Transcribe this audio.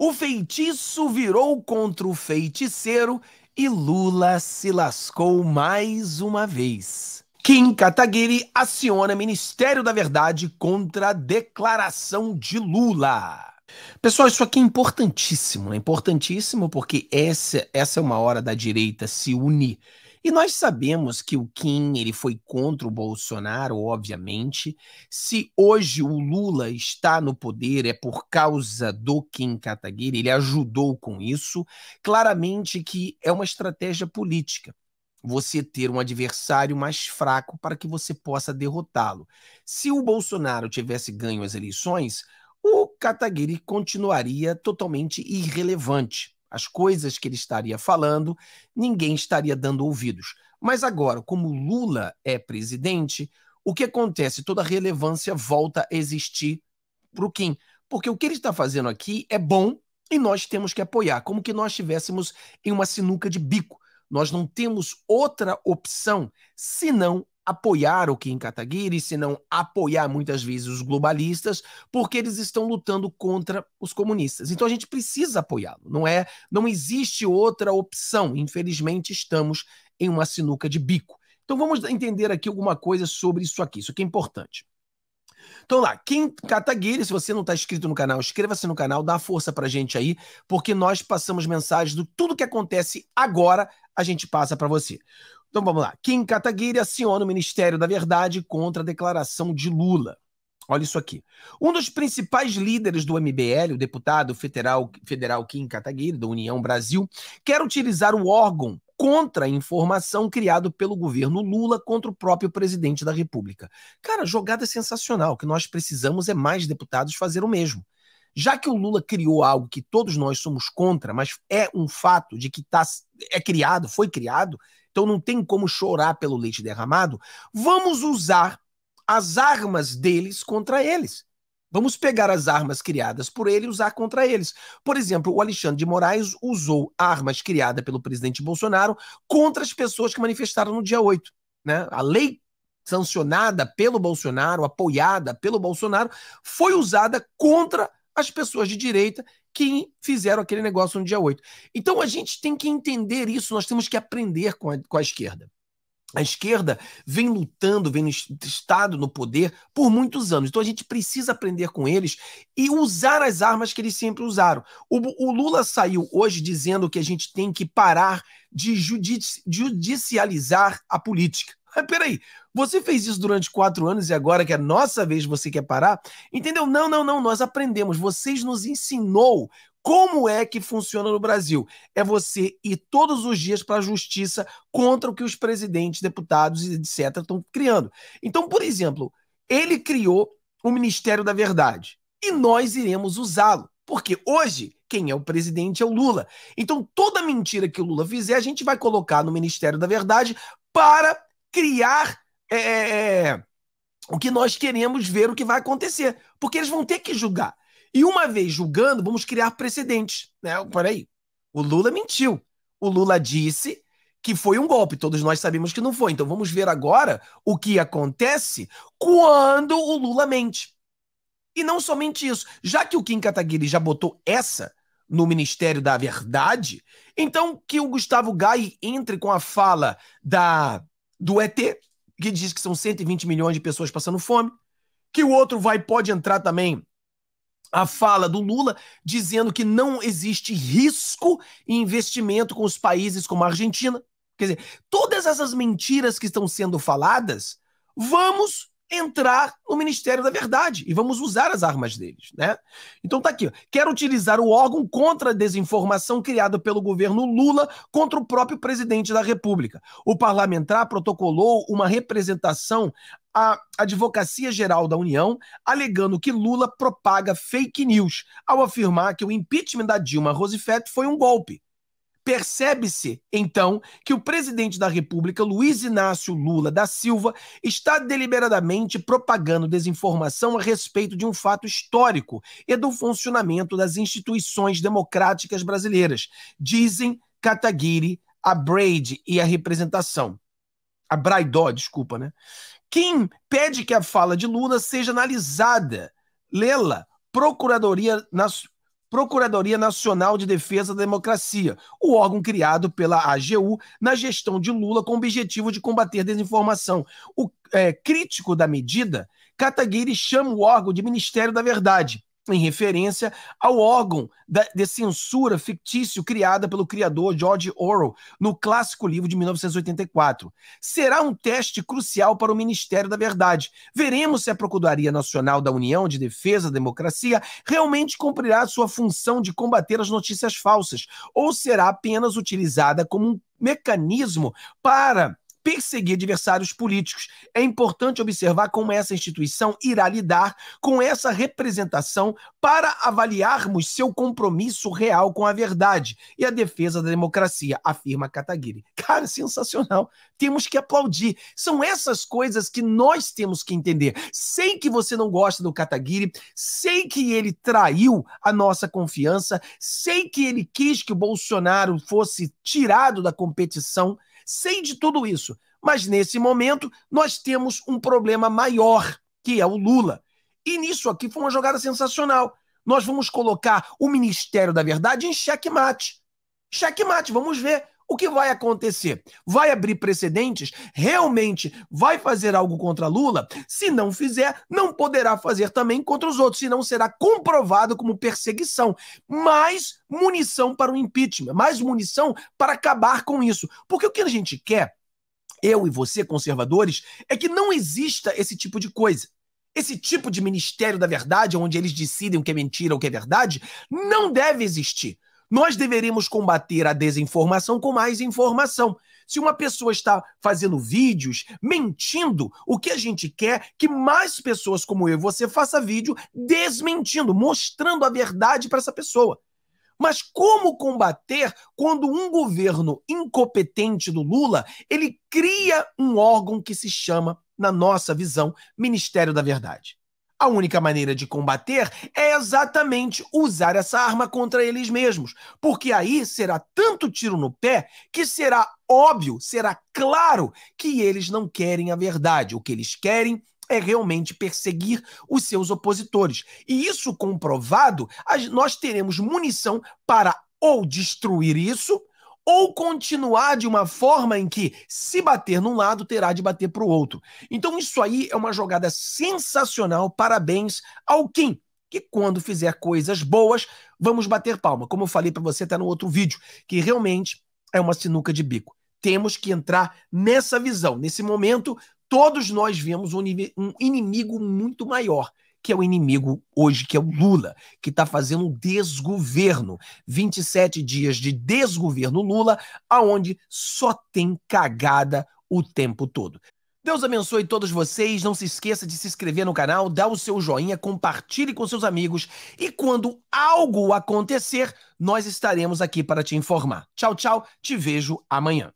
O feitiço virou contra o feiticeiro e Lula se lascou mais uma vez. Kim Kataguiri aciona Ministério da Verdade contra a declaração de Lula. Pessoal, isso aqui é importantíssimo, é Importantíssimo porque essa, essa é uma hora da direita se unir e nós sabemos que o Kim ele foi contra o Bolsonaro, obviamente. Se hoje o Lula está no poder é por causa do Kim Kataguiri, ele ajudou com isso. Claramente que é uma estratégia política. Você ter um adversário mais fraco para que você possa derrotá-lo. Se o Bolsonaro tivesse ganho as eleições, o Kataguiri continuaria totalmente irrelevante as coisas que ele estaria falando, ninguém estaria dando ouvidos. Mas agora, como Lula é presidente, o que acontece? Toda relevância volta a existir para o Kim. Porque o que ele está fazendo aqui é bom e nós temos que apoiar, como que nós estivéssemos em uma sinuca de bico. Nós não temos outra opção senão apoiar o Kim Kataguiri, se não apoiar muitas vezes os globalistas, porque eles estão lutando contra os comunistas. Então a gente precisa apoiá-lo, não é? Não existe outra opção. Infelizmente estamos em uma sinuca de bico. Então vamos entender aqui alguma coisa sobre isso aqui, isso que é importante. Então lá, Kim Kataguiri, se você não está inscrito no canal, inscreva-se no canal, dá força a gente aí, porque nós passamos mensagens do tudo que acontece agora, a gente passa para você. Então vamos lá. Kim Kataguiri aciona o Ministério da Verdade contra a declaração de Lula. Olha isso aqui. Um dos principais líderes do MBL, o deputado federal, federal Kim Kataguiri, da União Brasil, quer utilizar o órgão contra a informação criado pelo governo Lula contra o próprio presidente da República. Cara, jogada sensacional. O que nós precisamos é mais deputados fazer o mesmo. Já que o Lula criou algo que todos nós somos contra, mas é um fato de que tá, é criado, foi criado, então não tem como chorar pelo leite derramado, vamos usar as armas deles contra eles. Vamos pegar as armas criadas por ele e usar contra eles. Por exemplo, o Alexandre de Moraes usou armas criadas pelo presidente Bolsonaro contra as pessoas que manifestaram no dia 8. Né? A lei sancionada pelo Bolsonaro, apoiada pelo Bolsonaro, foi usada contra as pessoas de direita que fizeram aquele negócio no dia 8. Então a gente tem que entender isso, nós temos que aprender com a, com a esquerda. A esquerda vem lutando, vem no estado no poder por muitos anos. Então a gente precisa aprender com eles e usar as armas que eles sempre usaram. O, o Lula saiu hoje dizendo que a gente tem que parar de judici judicializar a política. Mas peraí, você fez isso durante quatro anos e agora que é nossa vez você quer parar? Entendeu? Não, não, não, nós aprendemos. Vocês nos ensinou como é que funciona no Brasil? É você ir todos os dias para a justiça contra o que os presidentes, deputados e etc. estão criando. Então, por exemplo, ele criou o Ministério da Verdade e nós iremos usá-lo. Porque hoje, quem é o presidente é o Lula. Então, toda mentira que o Lula fizer, a gente vai colocar no Ministério da Verdade para criar é, o que nós queremos ver o que vai acontecer. Porque eles vão ter que julgar. E uma vez julgando, vamos criar precedentes. Né? Peraí, o Lula mentiu. O Lula disse que foi um golpe, todos nós sabemos que não foi. Então vamos ver agora o que acontece quando o Lula mente. E não somente isso, já que o Kim Kataguiri já botou essa no Ministério da Verdade, então que o Gustavo Gai entre com a fala da do ET, que diz que são 120 milhões de pessoas passando fome, que o outro vai pode entrar também a fala do Lula dizendo que não existe risco em investimento com os países como a Argentina. Quer dizer, todas essas mentiras que estão sendo faladas, vamos entrar no Ministério da Verdade e vamos usar as armas deles, né? Então tá aqui, quer utilizar o órgão contra a desinformação criado pelo governo Lula contra o próprio presidente da República. O parlamentar protocolou uma representação à Advocacia Geral da União, alegando que Lula propaga fake news ao afirmar que o impeachment da Dilma Rousseff foi um golpe. Percebe-se, então, que o presidente da República, Luiz Inácio Lula da Silva, está deliberadamente propagando desinformação a respeito de um fato histórico e do funcionamento das instituições democráticas brasileiras, dizem Kataguiri, a Braid e a representação. A Braidó, desculpa, né? Kim pede que a fala de Lula seja analisada. Lê-la, Procuradoria, Procuradoria Nacional de Defesa da Democracia, o órgão criado pela AGU na gestão de Lula com o objetivo de combater desinformação. O é, crítico da medida, Kataguiri chama o órgão de Ministério da Verdade em referência ao órgão de censura fictício criada pelo criador George Orwell no clássico livro de 1984. Será um teste crucial para o Ministério da Verdade. Veremos se a Procuradoria Nacional da União de Defesa da Democracia realmente cumprirá sua função de combater as notícias falsas ou será apenas utilizada como um mecanismo para perseguir adversários políticos. É importante observar como essa instituição irá lidar com essa representação para avaliarmos seu compromisso real com a verdade e a defesa da democracia, afirma Kataguiri. Cara, sensacional. Temos que aplaudir. São essas coisas que nós temos que entender. Sei que você não gosta do Kataguiri, sei que ele traiu a nossa confiança, sei que ele quis que o Bolsonaro fosse tirado da competição Sei de tudo isso. Mas nesse momento, nós temos um problema maior, que é o Lula. E nisso aqui foi uma jogada sensacional. Nós vamos colocar o Ministério da Verdade em xeque-mate. Xeque-mate, vamos ver o que vai acontecer? Vai abrir precedentes? Realmente vai fazer algo contra Lula? Se não fizer, não poderá fazer também contra os outros, senão será comprovado como perseguição. Mais munição para o impeachment, mais munição para acabar com isso. Porque o que a gente quer, eu e você, conservadores, é que não exista esse tipo de coisa. Esse tipo de ministério da verdade, onde eles decidem o que é mentira ou o que é verdade, não deve existir. Nós deveríamos combater a desinformação com mais informação. Se uma pessoa está fazendo vídeos mentindo, o que a gente quer que mais pessoas como eu e você faça vídeo desmentindo, mostrando a verdade para essa pessoa. Mas como combater quando um governo incompetente do Lula, ele cria um órgão que se chama, na nossa visão, Ministério da Verdade. A única maneira de combater é exatamente usar essa arma contra eles mesmos, porque aí será tanto tiro no pé que será óbvio, será claro que eles não querem a verdade. O que eles querem é realmente perseguir os seus opositores. E isso comprovado, nós teremos munição para ou destruir isso ou continuar de uma forma em que, se bater num lado, terá de bater para o outro. Então, isso aí é uma jogada sensacional. Parabéns ao Kim, que quando fizer coisas boas, vamos bater palma. Como eu falei para você até tá no outro vídeo, que realmente é uma sinuca de bico. Temos que entrar nessa visão. Nesse momento, todos nós vemos um inimigo muito maior que é o inimigo hoje, que é o Lula, que está fazendo um desgoverno. 27 dias de desgoverno Lula, aonde só tem cagada o tempo todo. Deus abençoe todos vocês. Não se esqueça de se inscrever no canal, dá o seu joinha, compartilhe com seus amigos e quando algo acontecer, nós estaremos aqui para te informar. Tchau, tchau. Te vejo amanhã.